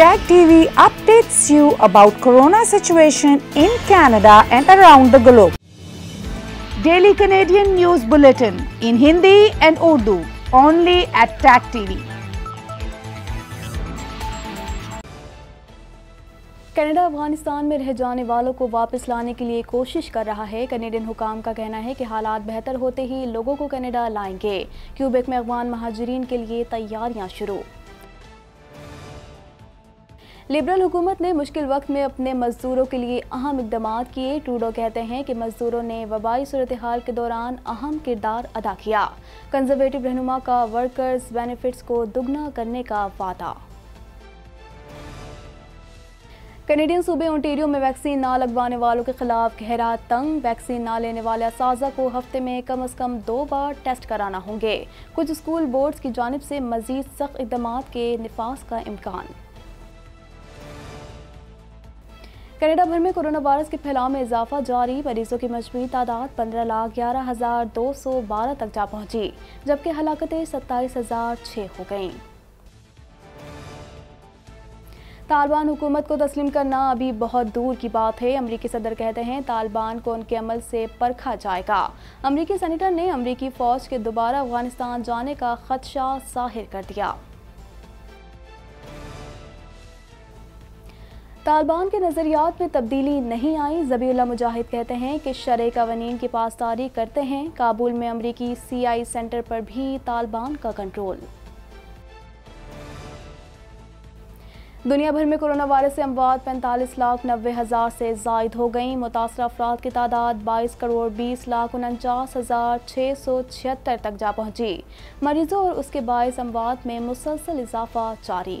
Tag TV updates you about corona situation in Canada and around the globe. Daily Canadian News Bulletin in Hindi and Urdu only at Tag TV. Canada Afghanistan में रह जाने वालों को वापस लाने के लिए कोशिश कर रहा है कनेडियन हुकाम का कहना है कि हालात बेहतर होते ही लोगों को कनाडा लाएंगे क्यूबेक में अफगान महाजरीन के लिए तैयारियां शुरू लिबरल हुकूमत ने मुश्किल वक्त में अपने मजदूरों के लिए अहम इकदाम किए टूडो कहते हैं कि मजदूरों ने वबाई सूरत हाल के दौरान अहम किरदार अदा किया कंजर्वेटिव रहनुमा का वर्कर्स बेनिफिट्स को दुगना करने का वादा कैनेडियन सूबे ओंटेरियो में वैक्सीन ना लगवाने वालों के खिलाफ गहरा तंग वैक्सीन ना लेने वाले इस को हफ्ते में कम अज कम दो बार टेस्ट कराना होंगे कुछ स्कूल बोर्ड्स की जानब से मजीद सख्त इकदाम के नफाज का इम्कान कनाडा भर में कोरोना वायरस के फैलाव में इजाफा जारी मरीजों की मजबूत तादाद पंद्रह लाख ग्यारह हजार दो सौ बारह तक जा पहुंची जबकि हलाकतें सत्ताईस हजार छः हो गईं तालिबान हुकूमत को तस्लीम करना अभी बहुत दूर की बात है अमरीकी सदर कहते हैं तालिबान को उनके अमल से परखा जाएगा अमरीकी सेनेटर ने अमरीकी फ़ौज के दोबारा अफगानिस्तान जाने का खदशा जाहिर कर दिया तालिबान के नज़रियात में तब्दीली नहीं आई जबीला मुजाहिद कहते हैं कि शर कवानीन की पासदारी करते हैं काबुल में अमरीकी सी आई सेंटर पर भी तालिबान का कंट्रोल दुनिया भर में कोरोना वायरस से अमवात पैंतालीस लाख नबे हज़ार से जायद हो गई मुतासर अफराद की तादाद बाईस करोड़ बीस लाख उनचास हज़ार छः सौ छिहत्तर तक जा पहुंची मरीजों और उसके बायस अमवात में मुसलसल इजाफा जारी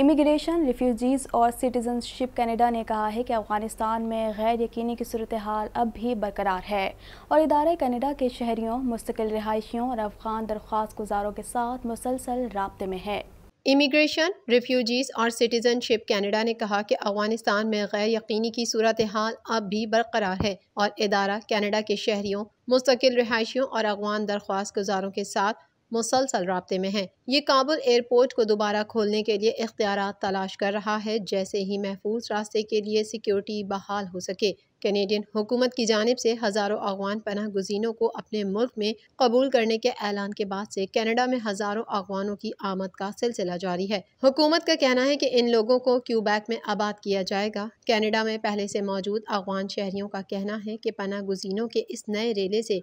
इमिग्रेशन रिफ्यूजीज़ और सिटीज़नशिप कनाडा ने कहा है कि अफ़गानिस्तान में गैर यकीनी की सूरत हाल अब भी बरकरार है और इदारे कनाडा के शहरीों मुस्तकिल रहायशियों और अफ़गान दरख्वास्त गुजारों के साथ मुसलसल रबते में है इमिग्रेशन रिफ्यूजीज़ और सिटीज़नशिप कनाडा ने कहा कि अफ़गानिस्तान में गैर यकीनी की सूरत हाल अब भी बरकरार है और इदारा कनाडा के शहरीों मुस्तकिल रहायशियों और अफगान दरख्वास्त गुजारों के साथ मुसलसल रबते में हैं ये काबुल एयरपोर्ट को दोबारा खोलने के लिए इख्तियार तलाश कर रहा है जैसे ही महफूज रास्ते के लिए सिक्योरिटी बहाल हो सके कैनेडियन हुकूमत की जानब से हज़ारों अगवान पनाह गुजीनों को अपने मुल्क में कबूल करने के ऐलान के बाद से कनाडा में हज़ारों अगवानों की आमद का सिलसिला जारी है हुकूमत का कहना है कि इन लोगों को क्यूबैक में आबाद किया जाएगा कनाडा में पहले से मौजूद अगवान शहरियों का कहना है कि पनाह गुजीनों के इस नए रेले से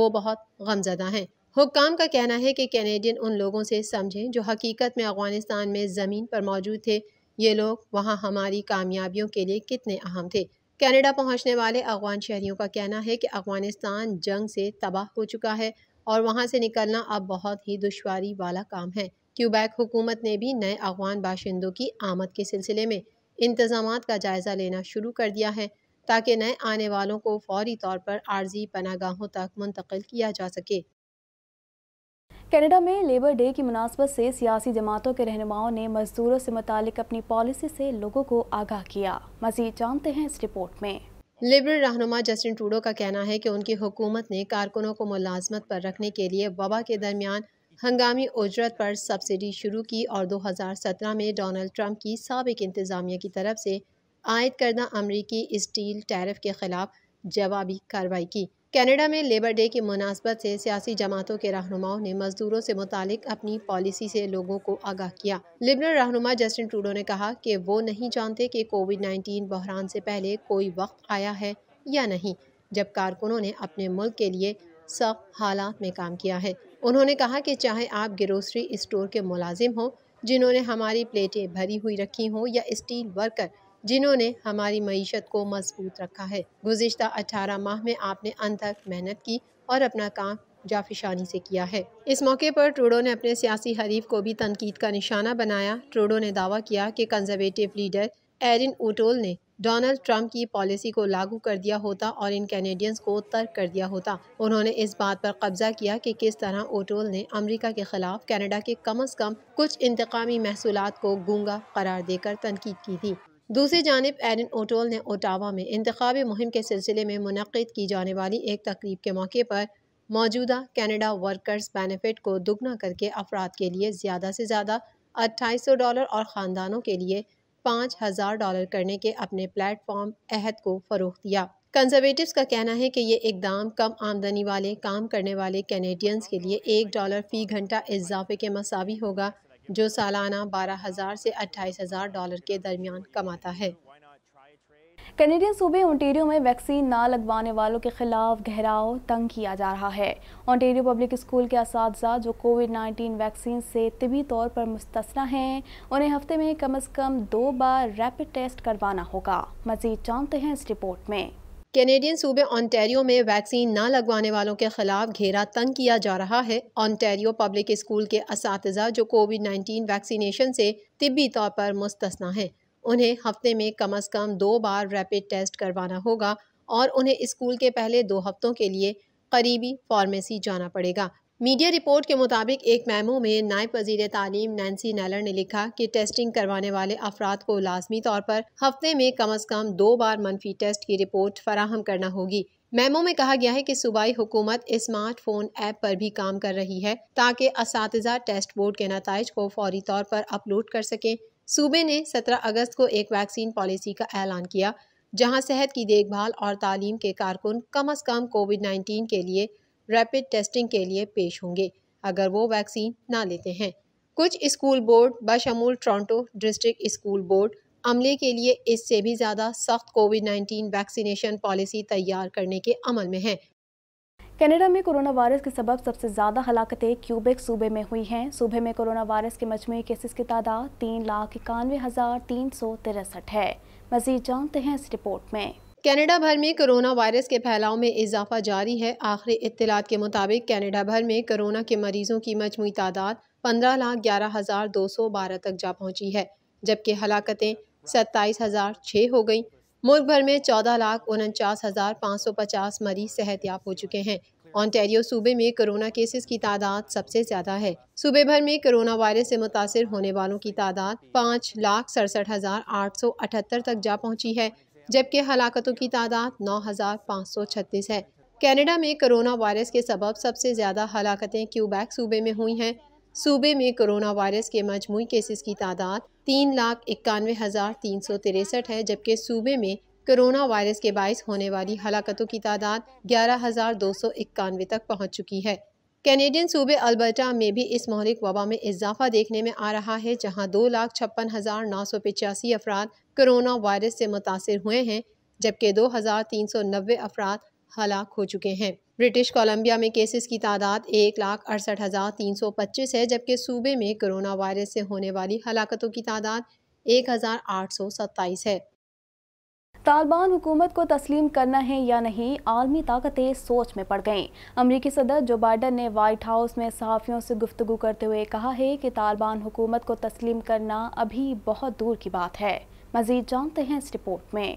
वो बहुत गमजदा हैं हुकाम का कहना है कि कैनेडियन उन लोगों से समझें जो हकीकत में अफगानिस्तान में ज़मीन पर मौजूद थे ये लोग वहाँ हमारी कामयाबियों के लिए कितने अहम थे कैनेडा पहुँचने वाले अफगान शहरीों का कहना है कि अफगानिस्तान जंग से तबाह हो चुका है और वहाँ से निकलना अब बहुत ही दुशारी वाला काम है क्यूबैक हुकूमत ने भी नए अफगान बाशिंदों की आमद के सिलसिले में इंतजाम का जायज़ा लेना शुरू कर दिया है ताकि नए आने वालों को फौरी तौर पर आर्जी पनागाहों तक मुंतकिल किया जा सके कनाडा में लेबर डे की मुनासबत से सियासी जमातों के रहनुमाओं ने मजदूरों से मुतालिक अपनी पॉलिसी से लोगों को आगाह किया मजीद जानते हैं इस रिपोर्ट में लिबरल रहनुमा जस्टिन टूडो का कहना है कि उनकी हुकूमत ने कारकुनों को मुलाजमत पर रखने के लिए वबा के दरमियान हंगामी उजरत पर सब्सिडी शुरू की और 2017 में डोनाल्ड ट्रंप की सबक इंतज़ामिया की तरफ से आयद करदा अमरीकी स्टील टैरफ के ख़िलाफ़ जवाबी कार्रवाई की कनाडा में लेबर डे की मुनासबत से सियासी जमातों के रहनुमाओं ने मजदूरों से मुतालिक अपनी पॉलिसी से लोगों को आगाह किया लिबरल रहनुमा जस्टिन ट्रूडो ने कहा कि वो नहीं जानते कि कोविड 19 बहरान से पहले कोई वक्त आया है या नहीं जब कारकुनों ने अपने मुल्क के लिए सख्त हालात में काम किया है उन्होंने कहा कि चाहे आप ग्रोसरी स्टोर के मुलाजिम हों जिन्होंने हमारी प्लेटें भरी हुई रखी हों या स्टील वर्कर जिन्होंने हमारी मीशत को मजबूत रखा है गुज्त अठारह माह में आपने अनथक मेहनत की और अपना काम जाफिशानी से किया है इस मौके पर ट्रूडो ने अपने सियासी हरीफ को भी तनकीद का निशाना बनाया ट्रूडो ने दावा किया कि कंजर्वेटिव लीडर एरिन ओटोल ने डोनाल्ड ट्रंप की पॉलिसी को लागू कर दिया होता और इन कैनेडियंस को तर्क कर दिया होता उन्होंने इस बात पर कब्जा किया कि किस तरह ओटोल ने अमेरिका के खिलाफ कनाडा के कम अज कम कुछ इंतकामी महसूल को गूंगा करार देकर तनकीद की थी दूसरी जानब एरन ओटोल ने ओटावा में इंतबी मुहिम के सिलसिले में मनद की जाने वाली एक तकरीब के मौके पर मौजूदा कैनेडा वर्कर्स बेनिफिट को दुगना करके अफराद के लिए ज़्यादा से ज़्यादा अट्ठाईस सौ डॉलर और ख़ानदानों के लिए पाँच हज़ार डॉलर करने के अपने प्लेटफॉर्म अहद को फ़रोख दिया कंजर्वेटिव का कहना है कि ये इकदाम कम आमदनी वाले काम करने वाले कैनेडियंस के लिए एक डॉलर फ़ी घंटा इजाफे के मसावी होगा जो सालाना बारह हज़ार से अट्ठाईस हज़ार डॉलर के दरमियान कमाता है कैनेडियन सूबे ओंटेरियो में वैक्सीन ना लगवाने वालों के खिलाफ घेराव तंग किया जा रहा है ओंटेरियो पब्लिक स्कूल के इस जो कोविड 19 वैक्सीन से तबी तौर पर मुस्तना हैं उन्हें हफ्ते में कम अज़ कम दो बार रैपिड टेस्ट करवाना होगा मजीद जानते हैं इस रिपोर्ट में कैनेडियन सूबे ऑनटेरियो में वैक्सीन न लगवाने वालों के खिलाफ घेरा तंग किया जा रहा है ऑनटेरियो पब्लिक स्कूल के इस जो कोविड नाइन्टीन वैक्सीनेशन से तिबी तौर पर मुस्तना हैं उन्हें हफ्ते में कम अज़ कम दो बार रैपिड टेस्ट करवाना होगा और उन्हें स्कूल के पहले दो हफ्तों के लिए करीबी फार्मेसी जाना पड़ेगा मीडिया रिपोर्ट के मुताबिक एक मेमो में नायब वजी तालीम नैन्सी नैलर ने लिखा कि टेस्टिंग करवाने वाले अफराद को लाजमी तौर पर हफ्ते में कम अज़ कम दो बार मनफी टेस्ट की रिपोर्ट फराहम करना होगी मेमो में कहा गया है कि सूबाई हुकूमत स्मार्टफोन ऐप पर भी काम कर रही है ताकि इस टेस्ट बोर्ड के नतज को फौरी तौर पर अपलोड कर सकें सूबे ने सत्रह अगस्त को एक वैक्सीन पॉलिसी का ऐलान किया जहाँ सेहत की देखभाल और तालीम के कारकुन कम अज़ कम कोविड नाइन्टीन के लिए रैपिड टेस्टिंग के लिए पेश होंगे अगर वो वैक्सीन ना लेते हैं कुछ स्कूल बोर्ड बशमूल टोरंटो डिस्ट्रिक्ट स्कूल बोर्ड अमले के लिए इससे भी ज़्यादा सख्त कोविड 19 वैक्सीनेशन पॉलिसी तैयार करने के अमल में है कनाडा में कोरोना वायरस के सबब सबसे ज़्यादा हलाकतें क्यूबेक सूबे में हुई हैं सूबे में कोरोना वायरस के मजमू केसेस की तादाद तीन लाख इक्यानवे हज़ार तीन सौ तिरसठ है मजीद जानते हैं इस रिपोर्ट में कनाडा भर में कोरोना वायरस के फैलाव में इजाफा जारी है आखिरी इतलात के मुताबिक कनाडा भर में कोरोना के मरीजों की मजमू तादाद पंद्रह लाख ग्यारह हज़ार दो सौ बारह तक जा पहुंची है जबकि हलाकतें सत्ताईस हज़ार छः हो गई मुल्क भर में चौदह लाख उनचास हज़ार पाँच सौ पचास मरीज सेहतियाब हो चुके हैं ऑनटेरियो सूबे में कोरोना केसेस की तादाद सबसे ज्यादा है सूबे भर में कोरोना वायरस से मुतासर होने वालों की तादाद पाँच लाख सड़सठ हजार आठ सौ अठहत्तर तक जा पहुंची है जबकि हलाकतों की तादाद नौ हज़ार पाँच सौ छत्तीस है कनाडा में कोरोना वायरस के सबब सबसे ज़्यादा हलाकतें क्यूबैक सूबे में हुई हैं सूबे में कोरोना वायरस के मजमू केसेस की तादाद तीन लाख इक्यानवे हज़ार तीन सौ तिरसठ है जबकि सूबे में कोरोना वायरस के बायस होने वाली हलाकतों की तादाद ग्यारह हज़ार दो सौ इक्यानवे तक पहुँच चुकी है कैनेडियन सूबे अल्बर्टा में भी इस महलिक वबा में इजाफा देखने में आ रहा है जहां दो लाख छप्पन हज़ार नौ सौ पचासी अफराद करोना वायरस से मुतासर हुए हैं जबकि दो हज़ार तीन सौ नबे अफराद हलाक हो चुके हैं ब्रिटिश कोलंबिया में केसेस की तादाद एक लाख अड़सठ हज़ार तीन सौ पच्चीस है जबकि सूबे में करोना वायरस से होने वाली हलाकतों की तादाद एक हज़ार आठ सौ सत्ताईस है तालिबान हुकूमत को तस्लीम करना है या नहीं आलमी ताकतें सोच में पड़ गईं अमरीकी सदर जो बाइडन ने वाइट हाउस में सहाफ़ियों से गुफ्तु करते हुए कहा है कि तालिबान हुकूमत को तस्लीम करना अभी बहुत दूर की बात है मज़ीद जानते हैं इस रिपोर्ट में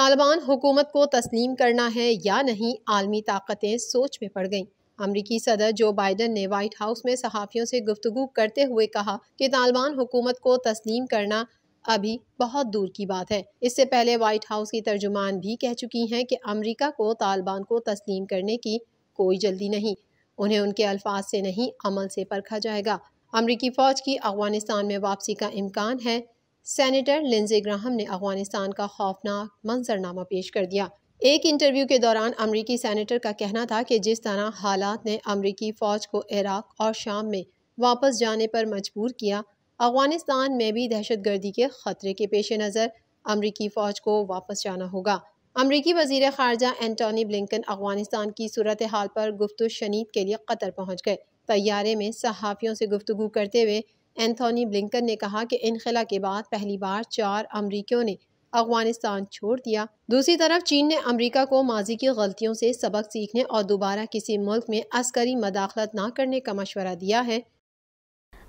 तालिबान हुकूमत को तस्लीम करना है या नहीं आलमी ताकतें सोच में पड़ गईं अमरीकी सदर जो बाइडन ने वाइट हाउस में सहाफ़ियों से गुफ्तु करते हुए कहा कि तालिबान हुकूमत को तस्लीम करना अभी बहुत दूर की बात है इससे पहले वाइट हाउस की तर्जुमान भी कह चुकी हैं कि अमरीका को तालिबान को तस्लीम करने की कोई जल्दी नहीं उन्हें उनके अल्फाज से नहीं अमल से परखा जाएगा अमरीकी फ़ौज की अफगानिस्तान में वापसी का इम्कान है सैनिटर लिंजे ग्राहम ने अफगानिस्तान का खौफनाक मंजरनामा पेश कर दिया एक इंटरव्यू के दौरान अमरीकी सैनिटर का कहना था कि जिस तरह हालात ने अमरीकी फ़ौज को इराक और शाम में वापस जाने पर मजबूर किया अफगानिस्तान में भी दहशत गर्दी के ख़तरे के पेश नज़र अमरीकी फ़ौज को वापस जाना होगा अमरीकी वजीर खारजा एंटोनी ब्लिकन अफगानिस्तान की सूरत हाल पर गुफ्तु शनीद के लिए कतर पहुँच गए तैयारे में सहाफ़ियों से गुफ्तु करते हुए एंथोनी ब्लिकन ने कहा कि खिला के बाद पहली बार चार अमरीकियों ने अफगानिस्तान छोड़ दिया दूसरी तरफ चीन ने अमरीका को माजी की गलतियों से सबक सीखने और दोबारा किसी मुल्क में अस्करी मदाखलत ना करने का मशवरा दिया है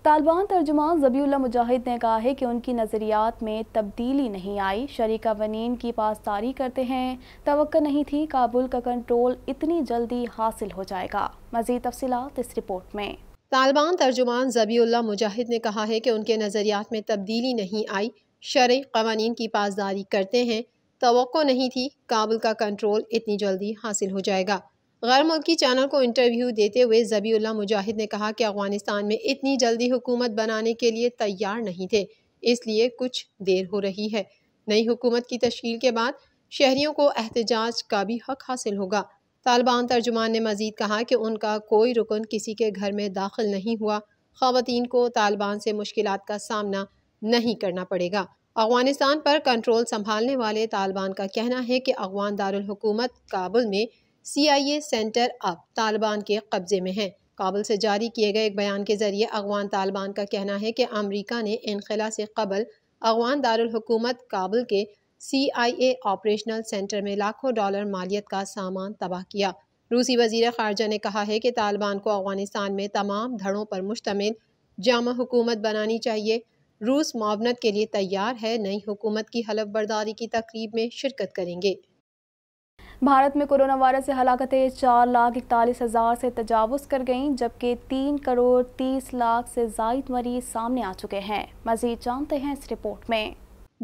तालिबान तर्जुमान जबी मुजाहिद ने कहा है कि उनकी नज़रियात में तब्दीली नहीं आई शरीका वनीन की पासदारी करते हैं तो नहीं थी काबुल का कंट्रोल इतनी जल्दी हासिल हो जाएगा मज़ीद तफसीत इस रिपोर्ट में तालिबान तर्जुमान जबी मुजाहिद ने कहा है कि उनके नज़रियात में तब्दीली नहीं आई शर कवानीन की पासदारी करते हैं तो नहीं थी काबुल का कंट्रोल इतनी जल्दी हासिल हो जाएगा गैर मुल्की चैनल को इंटरव्यू देते हुए जबीउल्ला मुजाहिद ने कहा कि अफगानिस्तान में इतनी जल्दी हुकूमत बनाने के लिए तैयार नहीं थे इसलिए कुछ देर हो रही है नई हुकूमत की तश्ील के बाद शहरीों को एहतजाज का भी हक हासिल होगा तालिबान तर्जुमान ने मजीद कहा कि उनका कोई रुकन किसी के घर में दाखिल नहीं हुआ खातन को तालिबान से मुश्किल का सामना नहीं करना पड़ेगा अफगानिस्तान पर कंट्रोल संभालने वाले तालिबान का कहना है कि अफगान दारकूमत काबुल में सीआईए सेंटर अब तालिबान के कब्ज़े में है काबुल से जारी किए गए एक बयान के जरिए अफगान तालिबान का कहना है कि अमरीका ने इनखिला से कबल अफगान दारकूमत काबुल के सीआईए ऑपरेशनल सेंटर में लाखों डॉलर मालियत का सामान तबाह किया रूसी वजीर खारजा ने कहा है कि तालिबान को अफगानिस्तान में तमाम धड़ों पर मुश्तमिल जामा हुकूमत बनानी चाहिए रूस मावनत के लिए तैयार है नई हुकूमत की हलफ बर्दारी की तकरीब में शिरकत करेंगे भारत में कोरोना वायरस से हलाकतें चार लाख इकतालीस हज़ार से तजावज़ कर गईं जबकि तीन करोड़ तीस लाख से जायद मरीज सामने आ चुके हैं मजीद जानते हैं इस रिपोर्ट में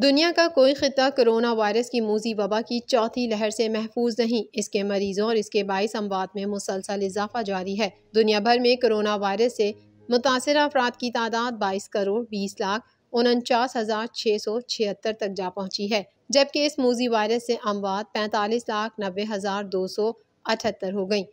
दुनिया का कोई खिता कोरोना वायरस की मूजी वबा की चौथी लहर से महफूज नहीं इसके मरीजों और इसके बाईस अमवात में मुसलसल इजाफा जारी है दुनिया भर में कोरोना वायरस से मुतासर अफराद की तादाद बाईस करोड़ बीस लाख उनचास हज़ार छः सौ छिहत्तर तक जा पहुँची है जबकि इस मूजी वायरस से अमवात पैंतालीस लाख नबे हज़ार दो सौ अठहत्तर हो गई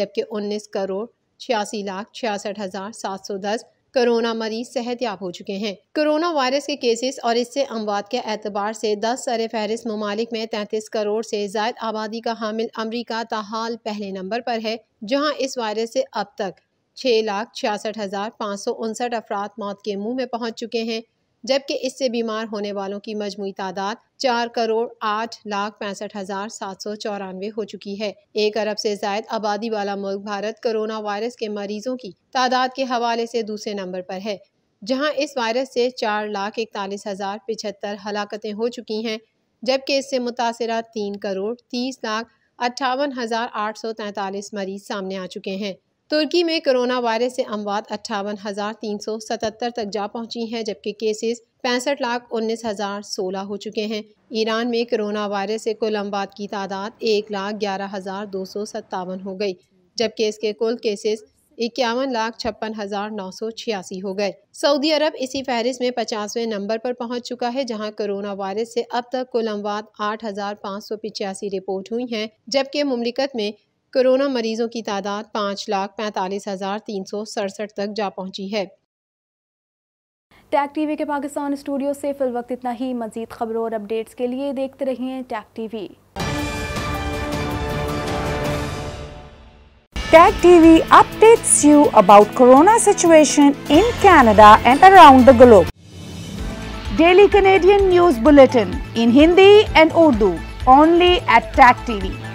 जबकि उन्नीस करोड़ छियासी लाख छियासठ हज़ार सात सौ दस कोरोना मरीज सेहत याब हो चुके हैं कोरोना वायरस के केसेस और इससे अमवात के एतबार से दस सर फहरिस्त ममालिक में तैंतीस करोड़ से जायद आबादी का हामिल अमरीका ताहाल पहले नंबर पर है जहाँ इस वायरस से अब तक छः लाख छियासठ हज़ार पाँच सौ उनसठ अफराद मौत के मुँह में पहुँच चुके हैं जबकि इससे बीमार होने वालों की मजमू तादाद चार करोड़ आठ लाख पैंसठ हज़ार सात सौ चौरानवे हो चुकी है एक अरब से जायद आबादी वाला मुल्क भारत कोरोना वायरस के मरीजों की तादाद के हवाले से दूसरे नंबर पर है जहां इस वायरस से चार लाख इकतालीस हज़ार पिछहत्तर हलाकतें हो चुकी हैं जबकि इससे मुतासर तीन करोड़ तीस लाख अट्ठावन हज़ार आठ सौ तैंतालीस मरीज सामने आ चुके हैं तुर्की में कोरोना वायरस से अमवात अट्ठावन हज़ार तीन सौ सतहत्तर तक जा पहुंची हैं जबकि केसेस पैंसठ लाख उन्नीस हज़ार सोलह हो चुके हैं ईरान में कोरोना वायरस से कुल अमवात की तादाद एक लाख ग्यारह हज़ार दो सौ सत्तावन हो गई जबकि इसके कुल केसेस इक्यावन लाख छप्पन हज़ार नौ सौ छियासी हो गए सऊदी अरब इसी फहरिस्त में पचासवें नंबर पर पहुंच चुका है जहां कोरोना वायरस से अब तक कुल अमवात आठ हज़ार पाँच सौ पिचासी रिपोर्ट हुई हैं जबकि ममलिकत में कोरोना मरीजों की तादाद पाँच लाख पैंतालीस हज़ार तीन सौ सड़सठ तक जा पहुंची है टैग टीवी के पाकिस्तान स्टूडियो से फिल वक्त इतना ही मजीद खबरों और अपडेट्स के लिए देखते रहिए Tag TV Tag TV updates you about corona situation in Canada and around the globe. Daily Canadian News Bulletin in Hindi and Urdu only at Tag TV.